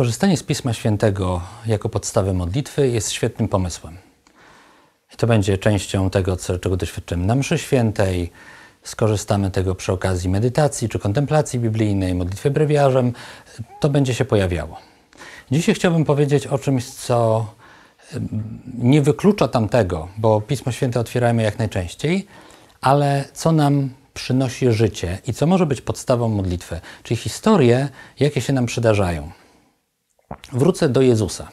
Korzystanie z Pisma Świętego jako podstawy modlitwy jest świetnym pomysłem. I to będzie częścią tego, co, czego doświadczymy na mszy świętej. Skorzystamy tego przy okazji medytacji czy kontemplacji biblijnej, modlitwy brewiarzem. To będzie się pojawiało. Dzisiaj chciałbym powiedzieć o czymś, co nie wyklucza tamtego, bo Pismo Święte otwieramy jak najczęściej, ale co nam przynosi życie i co może być podstawą modlitwy, czyli historie, jakie się nam przydarzają. Wrócę do Jezusa.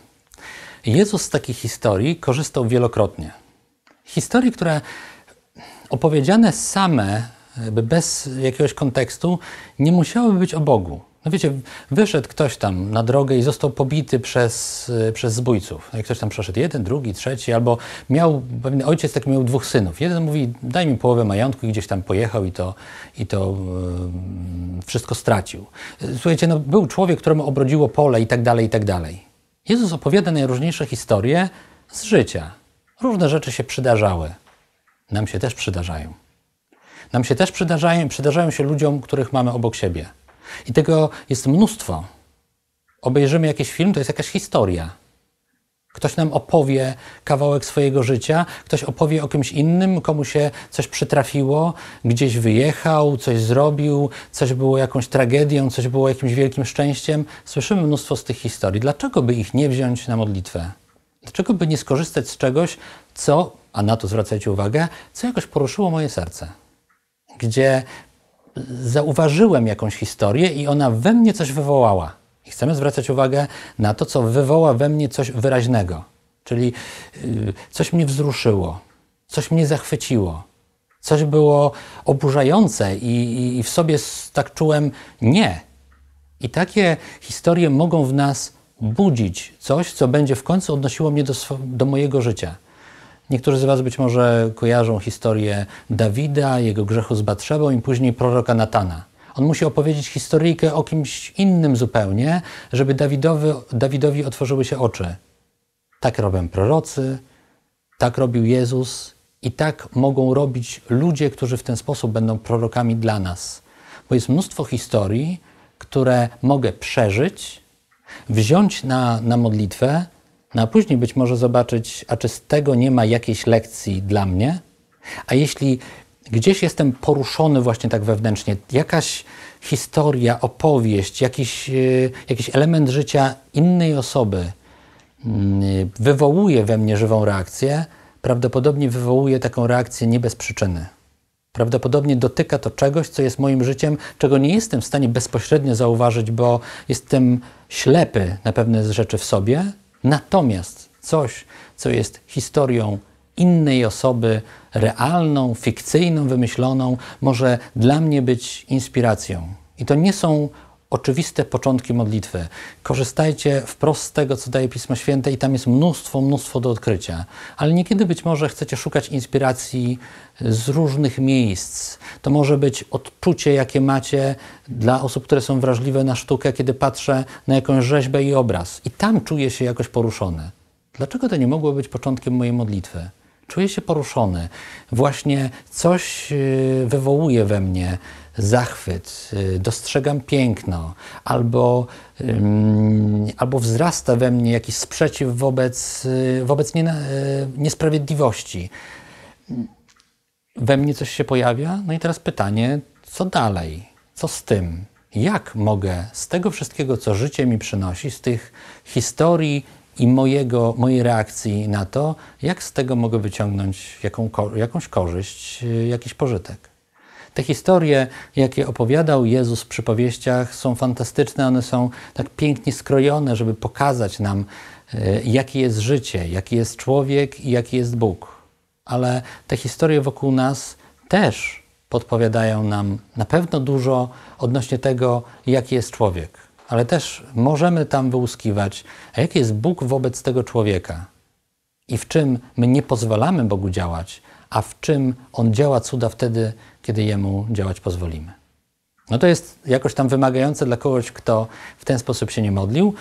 Jezus z takich historii korzystał wielokrotnie. Historii, które opowiedziane same, bez jakiegoś kontekstu, nie musiały być o Bogu. No wiecie, wyszedł ktoś tam na drogę i został pobity przez, y, przez zbójców. Jak ktoś tam przeszedł jeden, drugi, trzeci, albo miał, pewien ojciec tak miał dwóch synów. Jeden mówi, daj mi połowę majątku i gdzieś tam pojechał i to, i to yy, wszystko stracił. Słuchajcie, no, był człowiek, któremu obrodziło pole i tak dalej, i tak dalej. Jezus opowiada najróżniejsze historie z życia. Różne rzeczy się przydarzały. Nam się też przydarzają. Nam się też przydarzają, przydarzają się ludziom, których mamy obok siebie. I tego jest mnóstwo. Obejrzymy jakiś film, to jest jakaś historia. Ktoś nam opowie kawałek swojego życia, ktoś opowie o kimś innym, komu się coś przytrafiło, gdzieś wyjechał, coś zrobił, coś było jakąś tragedią, coś było jakimś wielkim szczęściem. Słyszymy mnóstwo z tych historii. Dlaczego by ich nie wziąć na modlitwę? Dlaczego by nie skorzystać z czegoś, co, a na to zwracajcie uwagę, co jakoś poruszyło moje serce? Gdzie zauważyłem jakąś historię i ona we mnie coś wywołała. I chcemy zwracać uwagę na to, co wywoła we mnie coś wyraźnego. Czyli y, coś mnie wzruszyło, coś mnie zachwyciło, coś było oburzające i, i w sobie tak czułem nie. I takie historie mogą w nas budzić coś, co będzie w końcu odnosiło mnie do, do mojego życia. Niektórzy z Was być może kojarzą historię Dawida, jego grzechu z Batrzebą i później proroka Natana. On musi opowiedzieć historyjkę o kimś innym zupełnie, żeby Dawidowi, Dawidowi otworzyły się oczy. Tak robią prorocy, tak robił Jezus i tak mogą robić ludzie, którzy w ten sposób będą prorokami dla nas. Bo jest mnóstwo historii, które mogę przeżyć, wziąć na, na modlitwę, no a później być może zobaczyć, a czy z tego nie ma jakiejś lekcji dla mnie? A jeśli gdzieś jestem poruszony właśnie tak wewnętrznie, jakaś historia, opowieść, jakiś, e, jakiś element życia innej osoby mm, wywołuje we mnie żywą reakcję, prawdopodobnie wywołuje taką reakcję nie bez przyczyny. Prawdopodobnie dotyka to czegoś, co jest moim życiem, czego nie jestem w stanie bezpośrednio zauważyć, bo jestem ślepy na pewne rzeczy w sobie, Natomiast coś, co jest historią innej osoby, realną, fikcyjną, wymyśloną, może dla mnie być inspiracją. I to nie są oczywiste początki modlitwy. Korzystajcie wprost z tego, co daje Pismo Święte i tam jest mnóstwo, mnóstwo do odkrycia. Ale niekiedy być może chcecie szukać inspiracji z różnych miejsc. To może być odczucie, jakie macie dla osób, które są wrażliwe na sztukę, kiedy patrzę na jakąś rzeźbę i obraz i tam czuję się jakoś poruszony. Dlaczego to nie mogło być początkiem mojej modlitwy? Czuję się poruszony. Właśnie coś y, wywołuje we mnie zachwyt, y, dostrzegam piękno, albo, albo wzrasta we mnie jakiś sprzeciw wobec, y, wobec nie, niesprawiedliwości. We mnie coś się pojawia, no i teraz pytanie, co dalej? Co z tym? Jak mogę z tego wszystkiego, co życie mi przynosi, z tych historii i mojego, mojej reakcji na to, jak z tego mogę wyciągnąć jaką, jakąś korzyść, y, jakiś pożytek. Te historie, jakie opowiadał Jezus w przypowieściach, są fantastyczne, one są tak pięknie skrojone, żeby pokazać nam, y, jakie jest życie, jaki jest człowiek i jaki jest Bóg. Ale te historie wokół nas też podpowiadają nam na pewno dużo odnośnie tego, jaki jest człowiek ale też możemy tam wyłuskiwać, a jaki jest Bóg wobec tego człowieka i w czym my nie pozwalamy Bogu działać, a w czym On działa cuda wtedy, kiedy Jemu działać pozwolimy. No to jest jakoś tam wymagające dla kogoś, kto w ten sposób się nie modlił,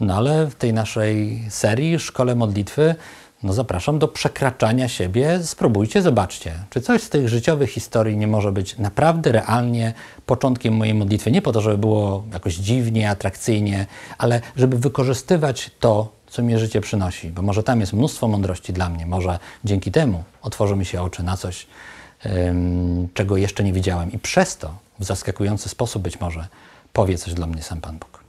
no ale w tej naszej serii, szkole modlitwy, no zapraszam do przekraczania siebie. Spróbujcie, zobaczcie, czy coś z tych życiowych historii nie może być naprawdę, realnie początkiem mojej modlitwy. Nie po to, żeby było jakoś dziwnie, atrakcyjnie, ale żeby wykorzystywać to, co mi życie przynosi, bo może tam jest mnóstwo mądrości dla mnie, może dzięki temu otworzą mi się oczy na coś, czego jeszcze nie widziałem i przez to w zaskakujący sposób być może powie coś dla mnie sam Pan Bóg.